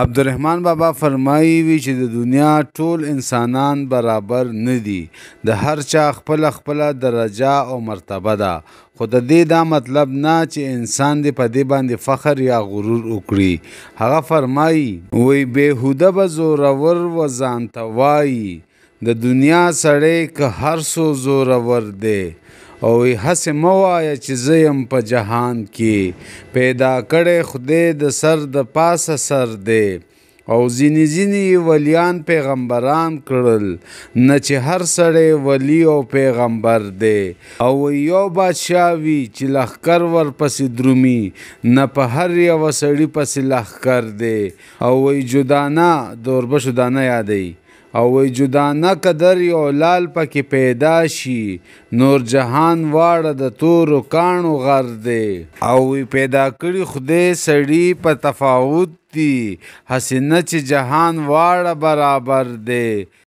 عبدالرحمن بابا فرمایي وي چې د دنیا ټول انسانان برابر نه دي د هر چا خپل خپل درجه او مرتبه ده خو د دې دا مطلب نه چې انسان دې په دې باندې فخر یا غرور وکړي هغه فرمایي وي بهوده به زورور و ځانته وایي د دنیا سړی که هر څو زورور دی او هسې مه وایه چې زه یم په جهان کې پیدا کړی خدای د سر د پاسه سر دی او ځینې ځینې ولیان پیغمبران کړل نه چې هر سړی ولی او پیغمبر دی او یو بادشاه وي چې لښکر ورپسې درومي نه په هر یوه سړي پسې لښکر دی او وی جدانه دوربشو دانه یادوي او وی جدانه قدر یو لال پکې پیدا شي نور جهان واړه د تور کانو غر دی او وی پیدا کړی خدای سړی په تفاوت دی حسنه چې جهان واړه برابر دی